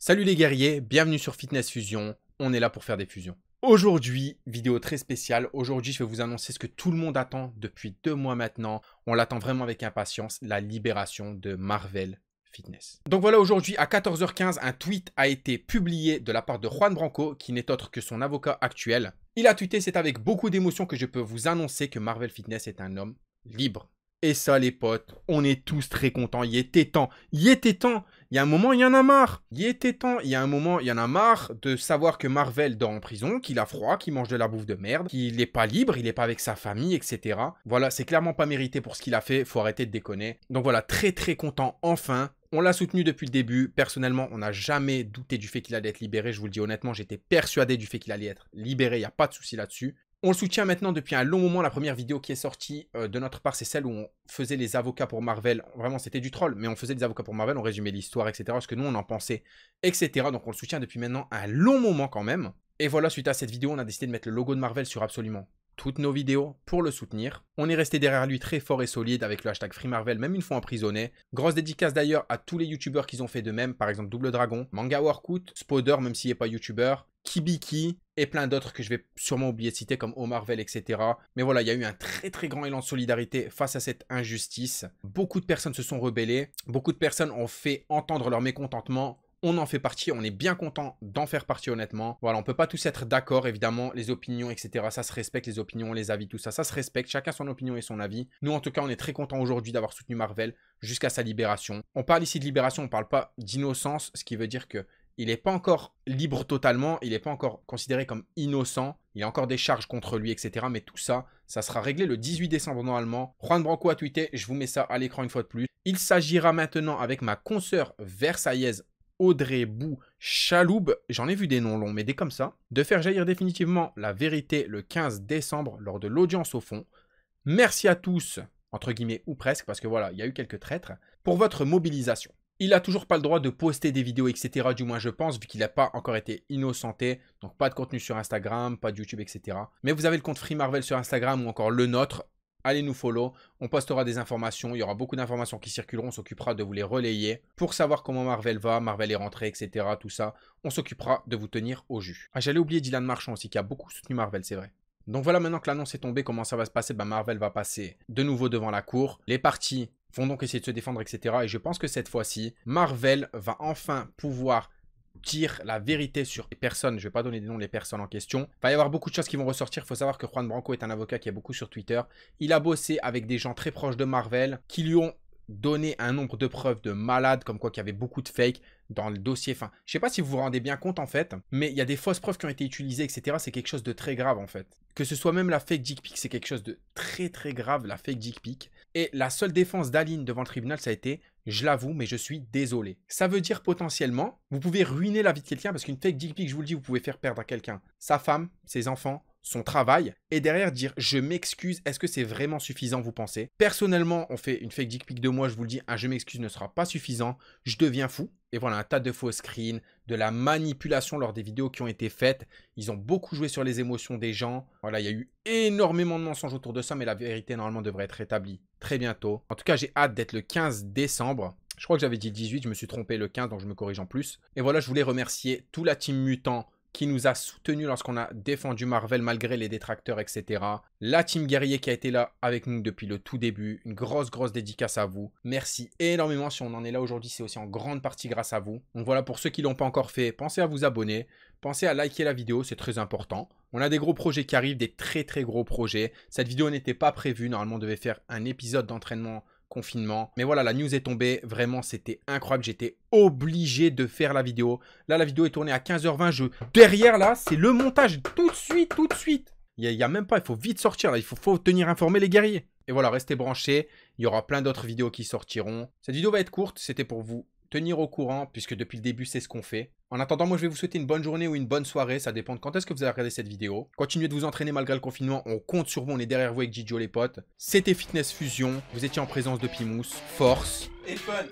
Salut les guerriers, bienvenue sur Fitness Fusion, on est là pour faire des fusions. Aujourd'hui, vidéo très spéciale, aujourd'hui je vais vous annoncer ce que tout le monde attend depuis deux mois maintenant, on l'attend vraiment avec impatience, la libération de Marvel Fitness. Donc voilà, aujourd'hui à 14h15, un tweet a été publié de la part de Juan Branco, qui n'est autre que son avocat actuel. Il a tweeté, c'est avec beaucoup d'émotion que je peux vous annoncer que Marvel Fitness est un homme libre. Et ça les potes, on est tous très contents, il était temps, il était temps il y a un moment, il y en a marre. Il était temps. Il y a un moment, il y en a marre de savoir que Marvel dort en prison, qu'il a froid, qu'il mange de la bouffe de merde, qu'il n'est pas libre, il n'est pas avec sa famille, etc. Voilà, c'est clairement pas mérité pour ce qu'il a fait. Faut arrêter de déconner. Donc voilà, très très content enfin on l'a soutenu depuis le début. Personnellement, on n'a jamais douté du fait qu'il allait être libéré. Je vous le dis honnêtement, j'étais persuadé du fait qu'il allait être libéré. Il n'y a pas de souci là-dessus. On le soutient maintenant depuis un long moment. La première vidéo qui est sortie euh, de notre part, c'est celle où on faisait les avocats pour Marvel. Vraiment, c'était du troll, mais on faisait des avocats pour Marvel, on résumait l'histoire, etc. Ce que nous, on en pensait, etc. Donc on le soutient depuis maintenant un long moment quand même. Et voilà, suite à cette vidéo, on a décidé de mettre le logo de Marvel sur absolument toutes nos vidéos pour le soutenir. On est resté derrière lui très fort et solide avec le hashtag Free Marvel, même une fois emprisonné. Grosse dédicace d'ailleurs à tous les youtubeurs qui ont fait de même, par exemple Double Dragon, Manga Workout, Spoder, même s'il n'est pas youtubeur, Kibiki et plein d'autres que je vais sûrement oublier de citer comme Omarvel, etc. Mais voilà, il y a eu un très très grand élan de solidarité face à cette injustice. Beaucoup de personnes se sont rebellées, beaucoup de personnes ont fait entendre leur mécontentement on en fait partie, on est bien content d'en faire partie honnêtement. Voilà, on peut pas tous être d'accord évidemment, les opinions, etc. Ça se respecte, les opinions, les avis, tout ça, ça se respecte, chacun son opinion et son avis. Nous en tout cas, on est très content aujourd'hui d'avoir soutenu Marvel jusqu'à sa libération. On parle ici de libération, on parle pas d'innocence, ce qui veut dire que il n'est pas encore libre totalement, il n'est pas encore considéré comme innocent, il a encore des charges contre lui, etc. Mais tout ça, ça sera réglé le 18 décembre normalement. Juan Branco a tweeté, je vous mets ça à l'écran une fois de plus. Il s'agira maintenant avec ma consoeur versaillaise Audrey Bou, Chaloub, j'en ai vu des noms longs, mais des comme ça, de faire jaillir définitivement la vérité le 15 décembre lors de l'audience au fond. Merci à tous, entre guillemets ou presque, parce que voilà, il y a eu quelques traîtres, pour votre mobilisation. Il n'a toujours pas le droit de poster des vidéos, etc. Du moins, je pense, vu qu'il n'a pas encore été innocenté. Donc, pas de contenu sur Instagram, pas de YouTube, etc. Mais vous avez le compte Free Marvel sur Instagram ou encore le nôtre allez nous follow. On postera des informations. Il y aura beaucoup d'informations qui circuleront. On s'occupera de vous les relayer pour savoir comment Marvel va, Marvel est rentré, etc. Tout ça. On s'occupera de vous tenir au jus. Ah, j'allais oublier Dylan Marchand aussi qui a beaucoup soutenu Marvel, c'est vrai. Donc voilà maintenant que l'annonce est tombée, comment ça va se passer Bah Marvel va passer de nouveau devant la cour. Les parties vont donc essayer de se défendre, etc. Et je pense que cette fois-ci, Marvel va enfin pouvoir dire la vérité sur les personnes, je vais pas donner des noms des personnes en question. Il va y avoir beaucoup de choses qui vont ressortir. Il faut savoir que Juan Branco est un avocat qui a beaucoup sur Twitter. Il a bossé avec des gens très proches de Marvel qui lui ont donné un nombre de preuves de malades, comme quoi qu'il y avait beaucoup de fakes dans le dossier. Enfin, je sais pas si vous vous rendez bien compte en fait, mais il y a des fausses preuves qui ont été utilisées, etc. C'est quelque chose de très grave en fait. Que ce soit même la fake dick pic, c'est quelque chose de très très grave, la fake dick pic. Et la seule défense d'Aline devant le tribunal, ça a été je l'avoue, mais je suis désolé. Ça veut dire potentiellement, vous pouvez ruiner la vie de quelqu'un parce qu'une fake dick pic, je vous le dis, vous pouvez faire perdre à quelqu'un sa femme, ses enfants, son travail et derrière dire je m'excuse, est-ce que c'est vraiment suffisant vous pensez Personnellement, on fait une fake dick pic de moi, je vous le dis, un je m'excuse ne sera pas suffisant, je deviens fou. Et voilà un tas de faux screens, de la manipulation lors des vidéos qui ont été faites. Ils ont beaucoup joué sur les émotions des gens. Voilà, il y a eu énormément de mensonges autour de ça, mais la vérité normalement devrait être rétablie très bientôt. En tout cas, j'ai hâte d'être le 15 décembre. Je crois que j'avais dit 18, je me suis trompé le 15, donc je me corrige en plus. Et voilà, je voulais remercier tout la team mutant qui nous a soutenus lorsqu'on a défendu Marvel malgré les détracteurs, etc. La team guerrier qui a été là avec nous depuis le tout début. Une grosse, grosse dédicace à vous. Merci énormément. Si on en est là aujourd'hui, c'est aussi en grande partie grâce à vous. Donc voilà, pour ceux qui ne l'ont pas encore fait, pensez à vous abonner. Pensez à liker la vidéo, c'est très important. On a des gros projets qui arrivent, des très très gros projets. Cette vidéo n'était pas prévue. Normalement, on devait faire un épisode d'entraînement confinement. Mais voilà, la news est tombée. Vraiment, c'était incroyable. J'étais obligé de faire la vidéo. Là, la vidéo est tournée à 15h20. Je... Derrière, là, c'est le montage. Tout de suite, tout de suite. Il n'y a, même pas, il faut vite sortir. Il faut, faut tenir informé les guerriers. Et voilà, restez branchés. Il y aura plein d'autres vidéos qui sortiront. Cette vidéo va être courte. C'était pour vous tenir au courant, puisque depuis le début, c'est ce qu'on fait. En attendant, moi, je vais vous souhaiter une bonne journée ou une bonne soirée. Ça dépend de quand est-ce que vous allez regarder cette vidéo. Continuez de vous entraîner malgré le confinement. On compte sur vous. On est derrière vous avec Gigio, les potes. C'était Fitness Fusion. Vous étiez en présence de Pimous. Force. Et fun.